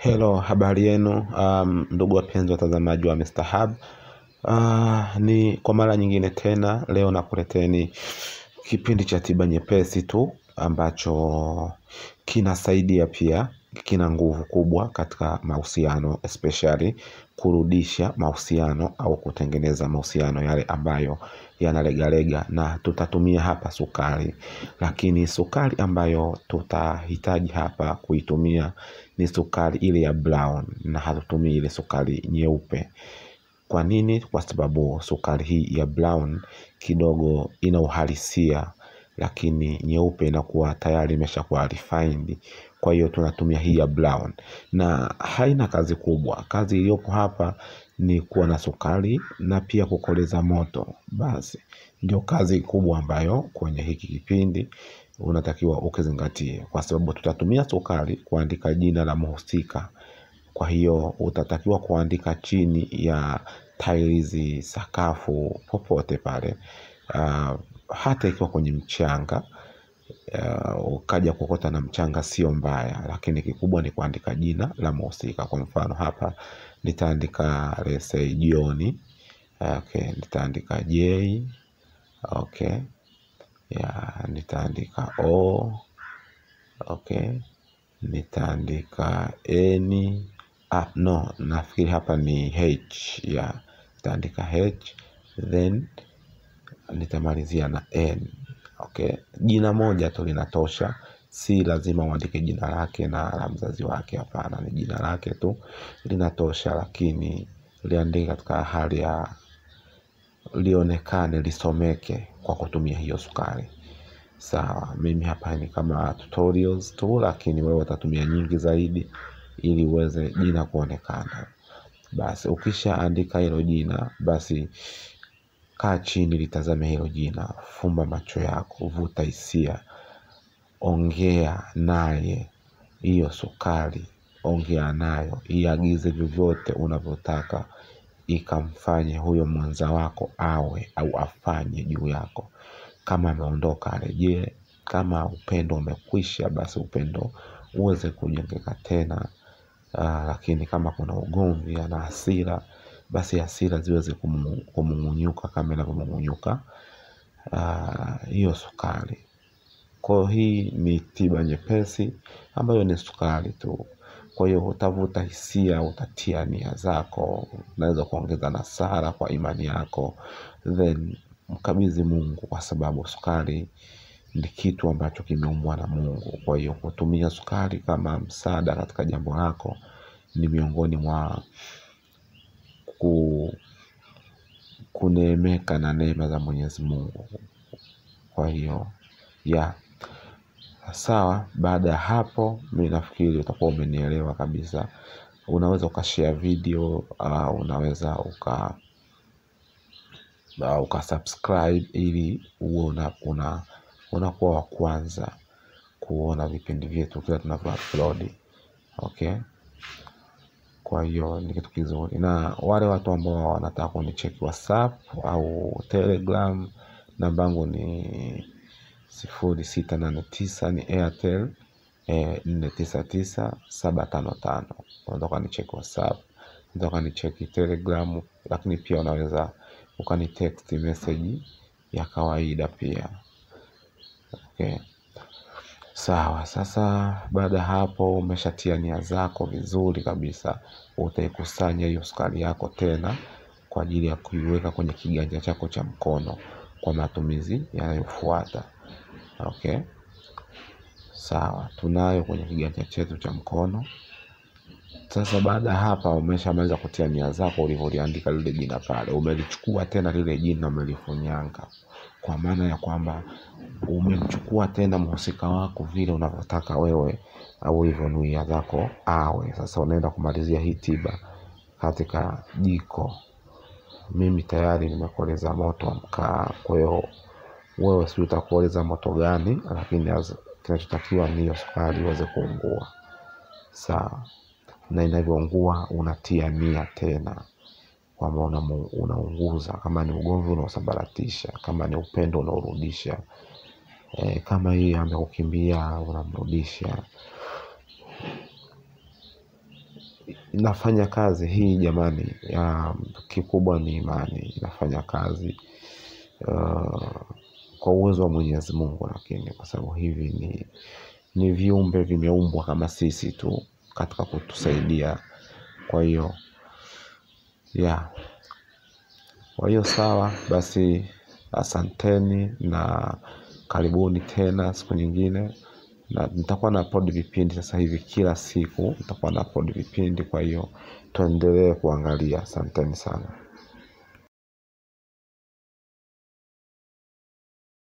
Hello, habari yenu um, ndugu wapenzi watazamaji wa Mr. Hub. Uh, ni kwa mara nyingine tena leo nakuleteni kipindi cha tiba nyepesi tu ambacho kinasaidia pia, kina nguvu kubwa katika mahusiano especially kurudisha mahusiano au kutengeneza mahusiano yale ambayo yanalegalega na tutatumia hapa sukari. Lakini sukari ambayo tutahitaji hapa kuitumia ni sukari ile ya brown na hatutumii ile sukari nyeupe. Kwa nini? Kwa sababu sukari hii ya brown kidogo ina uhalisia lakini nyeupe inakuwa tayari imeshakuwa refined. Kwa hiyo tunatumia hii ya brown na haina kazi kubwa. Kazi iliyopo hapa ni kuwa na sukari na pia kukoleza moto, basi ndio kazi kubwa ambayo kwenye hiki kipindi unatakiwa ukizingatie, kwa sababu tutatumia sukari kuandika jina la mhusika. Kwa hiyo utatakiwa kuandika chini ya tiles sakafu, popote pale uh, hata ikiwa kwenye mchanga uh, ukaja kuokota na mchanga sio mbaya, lakini kikubwa ni kuandika jina la mhusika. Kwa mfano hapa nitaandika lesei jioni, okay, nitaandika J, okay, yeah, nitaandika O, okay, nitaandika N, ah, no, nafikiri hapa ni H, yeah, nitaandika H then nitamalizia na n okay. Jina moja tu linatosha, si lazima uandike jina lake na la mzazi wake. Hapana, ni jina lake tu linatosha, lakini liandike katika hali ya lionekane, lisomeke kwa kutumia hiyo sukari. Sawa, mimi hapa ni kama tutorials tu, lakini wewe utatumia nyingi zaidi ili uweze jina kuonekana. Basi ukishaandika hilo jina basi Kaa chini, litazame hilo jina, fumba macho yako, vuta hisia, ongea naye hiyo sukari, ongea nayo, iagize vyovyote unavyotaka ikamfanye huyo mwanza wako awe au afanye juu yako. Kama ameondoka arejee, kama upendo umekwisha, basi upendo uweze kujengeka tena. Ah, lakini kama kuna ugomvi na hasira basi hasira ziweze kumung'unyuka kama inavyomung'unyuka ah, hiyo sukari. Kwa hii ni tiba nyepesi ambayo ni sukari tu. Kwa hiyo utavuta hisia, utatia nia zako, unaweza kuongeza na sala kwa imani yako, then mkabidhi Mungu, kwa sababu sukari ni kitu ambacho kimeumbwa na Mungu. Kwa hiyo kutumia sukari kama msaada katika jambo lako ni miongoni mwa ku, kuneemeka na neema za Mwenyezi Mungu. Kwa hiyo ya sawa, baada ya hapo mi nafikiri utakuwa umenielewa kabisa. Unaweza ukashare video uh, unaweza uka uh, ukasubscribe ili uwe una, una, unakuwa wa kwanza kuona vipindi vyetu kila tunavyoupload. Okay kwa hiyo ni kitu kizuri, na wale watu ambao wanataka kunicheki WhatsApp au Telegram, namba yangu ni sifuri sita nane tisa ni Airtel eh, nne tisa tisa saba tano tano. Unaweza ukanicheki WhatsApp, unaweza ukanicheki Telegram, lakini pia unaweza ukanitext message ya kawaida pia okay. Sawa, sasa baada ya hapo umeshatia nia zako vizuri kabisa, utaikusanya hiyo sukari yako tena kwa ajili ya kuiweka kwenye kiganja chako cha mkono kwa matumizi yanayofuata. Okay, sawa, tunayo kwenye kiganja chetu cha mkono. Sasa baada ya hapa, umeshamaliza kutia nia zako, ulivyoliandika lile jina pale, umelichukua tena lile jina umelifunyanga, kwa maana ya kwamba umemchukua tena mhusika wako vile unavyotaka wewe, au hivyo nia zako awe. Sasa unaenda kumalizia hii tiba katika jiko. Mimi tayari nimekueleza moto wa mkaa, kwa hiyo wewe si utakueleza moto gani, lakini kinachotakiwa ni hiyo sukari iweze kuungua. Sawa na inavyoungua unatia nia tena kwamba unaunguza kama ni ugomvi unaosambaratisha kama ni upendo unaorudisha e, kama hiyo amekukimbia unamrudisha inafanya kazi hii jamani ya, kikubwa ni imani inafanya kazi uh, kwa uwezo wa mwenyezi mungu lakini kwa sababu hivi ni ni viumbe vimeumbwa kama sisi tu katika kutusaidia. Kwa hiyo ya kwa hiyo sawa basi, asanteni na karibuni tena siku nyingine, na nitakuwa na upload vipindi sasa hivi, kila siku nitakuwa na upload vipindi. Kwa hiyo tuendelee kuangalia. Asanteni sana.